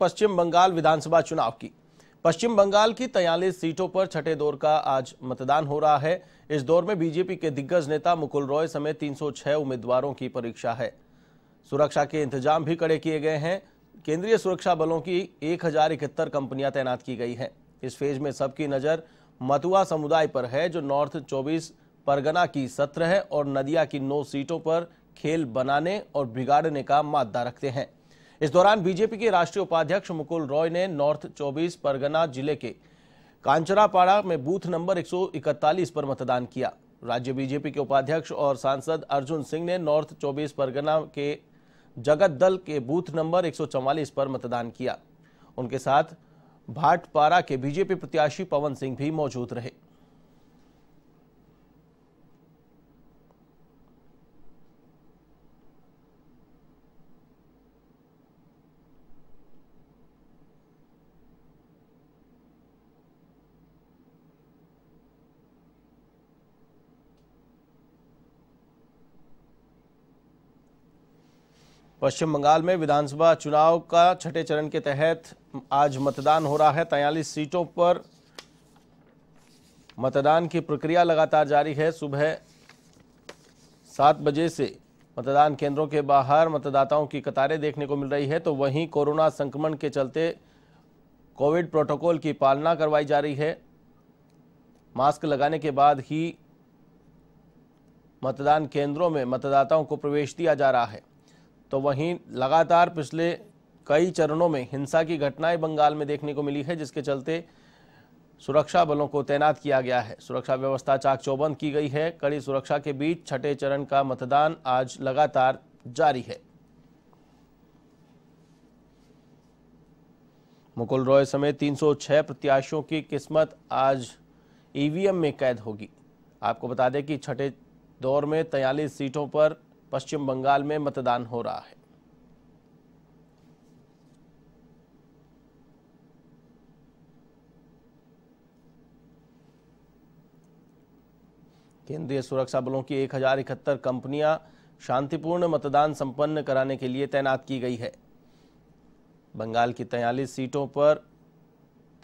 पश्चिम बंगाल विधानसभा चुनाव की पश्चिम बंगाल की तयालीस सीटों पर छठे दौर का आज मतदान हो रहा है इस दौर में बीजेपी के दिग्गज नेता मुकुल रॉय समेत 306 उम्मीदवारों की परीक्षा है सुरक्षा के इंतजाम भी कड़े किए गए हैं केंद्रीय सुरक्षा बलों की एक कंपनियां तैनात की गई हैं इस फेज में सबकी नज़र मतुआ समुदाय पर है जो नॉर्थ चौबीस परगना की सत्रह और नदिया की नौ सीटों पर खेल बनाने और बिगाड़ने का मादा रखते हैं इस दौरान बीजेपी के राष्ट्रीय उपाध्यक्ष मुकुल रॉय ने नॉर्थ चौबीस परगना जिले के कांचरापाड़ा में बूथ नंबर 141 पर मतदान किया राज्य बीजेपी के उपाध्यक्ष और सांसद अर्जुन सिंह ने नॉर्थ चौबीस परगना के जगत दल के बूथ नंबर 144 पर मतदान किया उनके साथ भाटपारा के बीजेपी प्रत्याशी पवन सिंह भी मौजूद रहे पश्चिम बंगाल में विधानसभा चुनाव का छठे चरण के तहत आज मतदान हो रहा है तैयलीस सीटों पर मतदान की प्रक्रिया लगातार जारी है सुबह सात बजे से मतदान केंद्रों के बाहर मतदाताओं की कतारें देखने को मिल रही है तो वहीं कोरोना संक्रमण के चलते कोविड प्रोटोकॉल की पालना करवाई जा रही है मास्क लगाने के बाद ही मतदान केंद्रों में मतदाताओं को प्रवेश दिया जा रहा है तो वहीं लगातार पिछले कई चरणों में हिंसा की घटनाएं बंगाल में देखने को मिली है जिसके चलते सुरक्षा बलों को तैनात किया गया है सुरक्षा व्यवस्था चाक चौबंद की गई है कड़ी सुरक्षा के बीच छठे चरण का मतदान आज लगातार जारी है मुकुल रॉय समेत 306 प्रत्याशियों की किस्मत आज ईवीएम में कैद होगी आपको बता दें कि छठे दौर में तैयलीस सीटों पर पश्चिम बंगाल में मतदान हो रहा है केंद्रीय सुरक्षा बलों की एक हजार इकहत्तर कंपनियां शांतिपूर्ण मतदान संपन्न कराने के लिए तैनात की गई है बंगाल की तैयलीस सीटों पर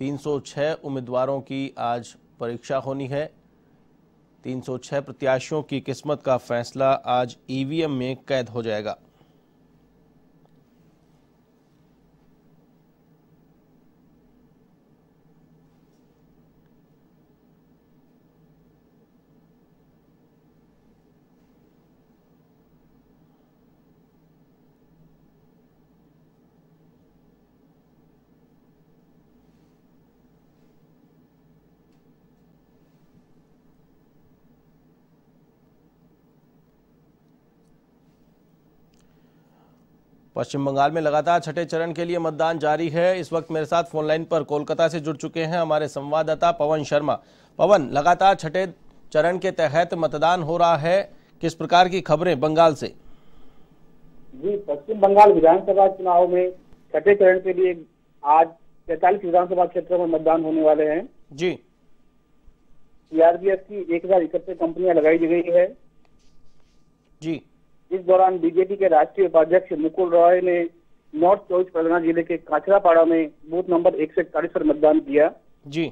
306 उम्मीदवारों की आज परीक्षा होनी है 306 प्रत्याशियों की किस्मत का फैसला आज ईवीएम में कैद हो जाएगा पश्चिम बंगाल में लगातार छठे चरण के लिए मतदान जारी है इस वक्त मेरे साथ फोन लाइन पर कोलकाता से जुड़ चुके हैं हमारे संवाददाता पवन शर्मा पवन लगातार छठे चरण के तहत मतदान हो रहा है किस प्रकार की खबरें बंगाल से जी पश्चिम बंगाल विधानसभा चुनाव में छठे चरण के लिए आज तैतालीस विधानसभा क्षेत्रों में मतदान होने वाले हैं जी सीआरपीएफ की एक हजार इकहत्तर कंपनियां लगाई गई है जी इस दौरान बीजेपी के राष्ट्रीय उपाध्यक्ष मुकुल रॉय ने नॉर्थ चौबीस परगना जिले के काचरापाड़ा में बूथ नंबर एक सौ इकतालीस पर मतदान किया जी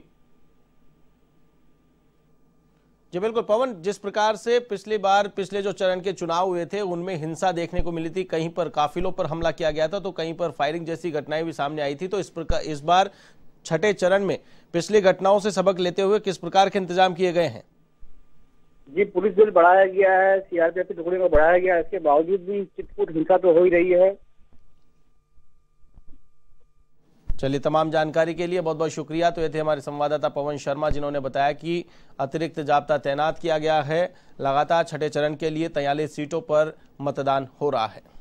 जी बिल्कुल पवन जिस प्रकार से पिछली बार पिछले जो चरण के चुनाव हुए थे उनमें हिंसा देखने को मिली थी कहीं पर काफिलों पर हमला किया गया था तो कहीं पर फायरिंग जैसी घटनाएं भी सामने आई थी तो इस प्रकार इस बार छठे चरण में पिछली घटनाओं से सबक लेते हुए किस प्रकार के इंतजाम किए गए हैं जी पुलिस बल बढ़ाया गया है सीआरपीएफ की टुकड़ी को बढ़ाया गया है इसके बावजूद भी चिटपुट हिंसा तो हो ही रही है चलिए तमाम जानकारी के लिए बहुत बहुत शुक्रिया तो ये थे हमारे संवाददाता पवन शर्मा जिन्होंने बताया कि अतिरिक्त जाब्ता तैनात किया गया है लगातार छठे चरण के लिए तैयलीस सीटों पर मतदान हो रहा है